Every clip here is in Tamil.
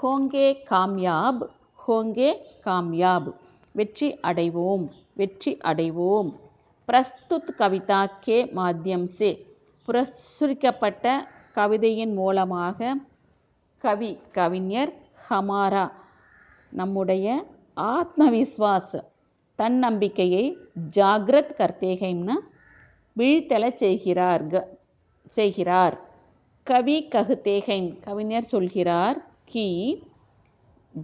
ஹோங்கே காம்யாப் ஹோங்கே காம்யாப் வெற்றி அடைவோம் வெற்றி அடைவோம் பிரஸ்துத் கவிதா கே மாத்தியம் சே புரசுரிக்கப்பட்ட கவிதையின் மூலமாக கவி கவிஞர் ஹமாரா நம்முடைய ஆத்மவிஸ்வாஸ் தன்னம்பிக்கையை ஜாகிரத் கர்த்தேகைம்னா விழித்தெழச் செய்கிறார் செய்கிறார் கவி ககுதேகைம் கவிஞர் சொல்கிறார் கி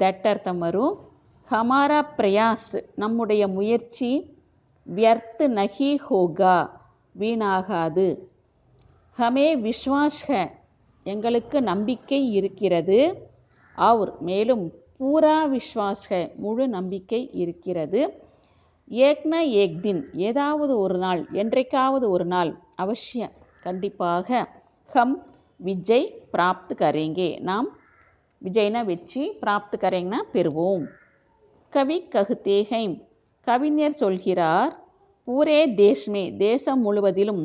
தட்டர்த்தம் வரும் ஹமாரா பிரயாஸ் நம்முடைய முயற்சி வியர்த்து நகி ஹோகா வீணாகாது ஹமே விஸ்வாஸ்க எங்களுக்கு நம்பிக்கை இருக்கிறது அவர் மேலும் பூரா விஸ்வாஸ்க முழு நம்பிக்கை இருக்கிறது ஏக்னா ஏக் தின் ஏதாவது ஒரு நாள் என்றைக்காவது ஒரு நாள் அவசியம் கண்டிப்பாக ஹம் விஜய் பிராப்து கரேங்கே நாம் விஜய்னா வெற்றி பிராப்து கரேங்னா பெறுவோம் கவி ககுத்தேகைம் கவிஞர் சொல்கிறார் பூரே தேஷ்மே தேசம் முழுவதிலும்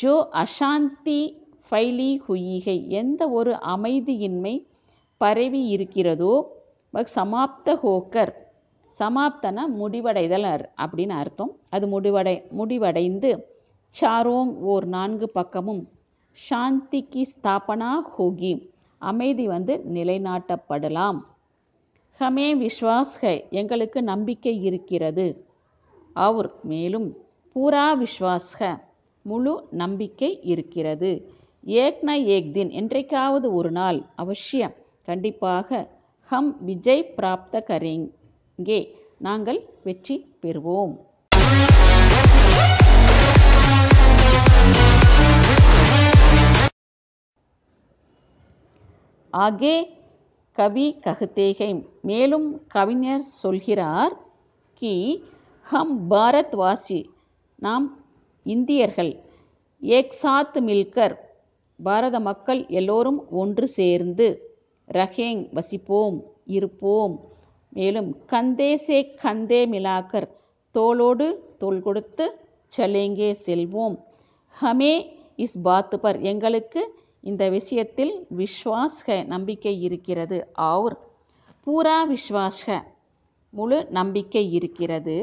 ஜோ அசாந்தி ஃபைலி ஹுயிகை எந்த ஒரு அமைதியின்மை பரவி இருக்கிறதோ சமாப்த ஹோக்கர் சமாப்தன முடிவடைதல் அப்படின்னு அர்த்தம் அது முடிவடை முடிவடைந்து சாரோங் ஓர் நான்கு பக்கமும் சாந்திக்கு ஸ்தாபனா ஹோகி அமைதி வந்து நிலைநாட்டப்படலாம் ஹமே விஸ்வாஸ் ஹை எங்களுக்கு நம்பிக்கை இருக்கிறது அவர் மேலும் பூரா விஸ்வாஸ் ஹ முழு நம்பிக்கை இருக்கிறது ஏக்னா ஏக் தின் என்றைக்காவது ஒரு நாள் அவசியம் கண்டிப்பாக ஹம் விஜய் பிராப்த கரீங் இங்கே நாங்கள் வெற்றி பெறுவோம் அகே கவி ககுத்தேகை மேலும் கவிஞர் சொல்கிறார் கி ஹம் பாரத் வாசி நாம் இந்தியர்கள் ஏக் சாத் மில்கர் பாரத மக்கள் எல்லோரும் ஒன்று சேர்ந்து ரஹேங் வசிப்போம் இருப்போம் மேலும் கந்தேசே கந்தே மிலாக்கர் தோளோடு தோல் கொடுத்து செலேங்கே செல்வோம் ஹமே இஸ் பாத்துபர் பர் எங்களுக்கு இந்த விஷயத்தில் விஸ்வாஸ்க நம்பிக்கை இருக்கிறது ஆர் பூரா விஸ்வாஸ்க முழு நம்பிக்கை இருக்கிறது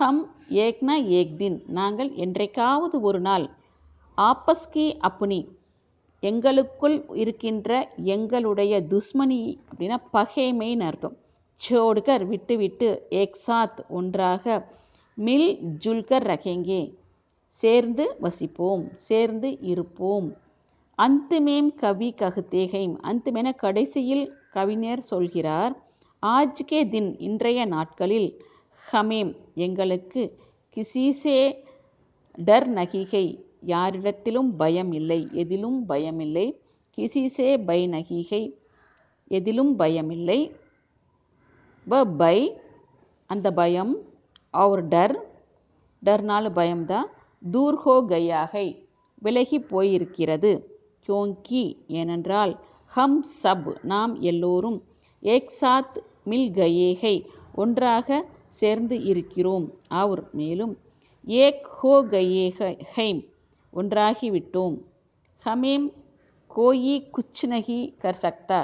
ஹம் ஏக்னா ஏக்தின் நாங்கள் என்றைக்காவது ஒரு நாள் ஆப்பஸ்கி அப்புனி எங்களுக்குள் இருக்கின்ற எங்களுடைய துஷ்மணி அப்படின்னா பகைமைன்னு அர்த்தம் சோடுகர் விட்டு விட்டு ஒன்றாக மில் ஜுல்கர் ரகேங்கே சேர்ந்து வசிப்போம் சேர்ந்து இருப்போம் அந்துமேம் கவி ககுத்தேகைம் அந்துமென கடைசியில் கவிஞர் சொல்கிறார் ஆஜ்கே தின் இன்றைய நாட்களில் ஹமேம் எங்களுக்கு கிசீசே டர் நகிகை யாரிடத்திலும் பயம் இல்லை எதிலும் பயமில்லை கிசிசே பை நகிகை எதிலும் பயமில்லை ப பை அந்த பயம் அவர் டர் டர்னால பயம்தான் தூர்ஹோ கையாகை விலகி போயிருக்கிறது கியோங்கி ஏனென்றால் ஹம் சப் நாம் எல்லோரும் ஏக்சாத் மில் கயேகை ஒன்றாக சேர்ந்து இருக்கிறோம் அவர் மேலும் ஏக் ஹோ கையேகை ஹைம் ஒன்றாகிவிட்டோம் ஹமேம் கோயி குச்சினகி நகி கர் சக்தா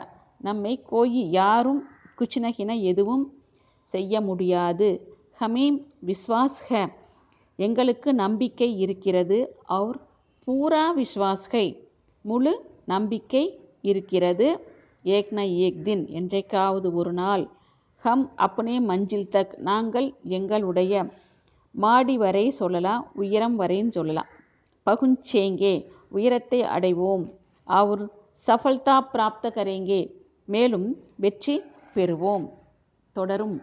நம்மை கோயி யாரும் குச்சினகின எதுவும் செய்ய முடியாது ஹமீம் விஸ்வாஸ் ஹ எங்களுக்கு நம்பிக்கை இருக்கிறது அவர் பூரா விஸ்வாஸ்கை முழு நம்பிக்கை இருக்கிறது ஏக்ன ஏக் தின் என்றைக்காவது ஒரு நாள் ஹம் அப்னே மஞ்சில் தக் நாங்கள் எங்களுடைய மாடி வரை சொல்லலாம் உயரம் வரையும் சொல்லலாம் பகுஞ்சேங்கே உயரத்தை அடைவோம் அவர் சஃபல்தா பிராப்த கரேங்கே மேலும் வெற்றி பெறுவோம் தொடரும்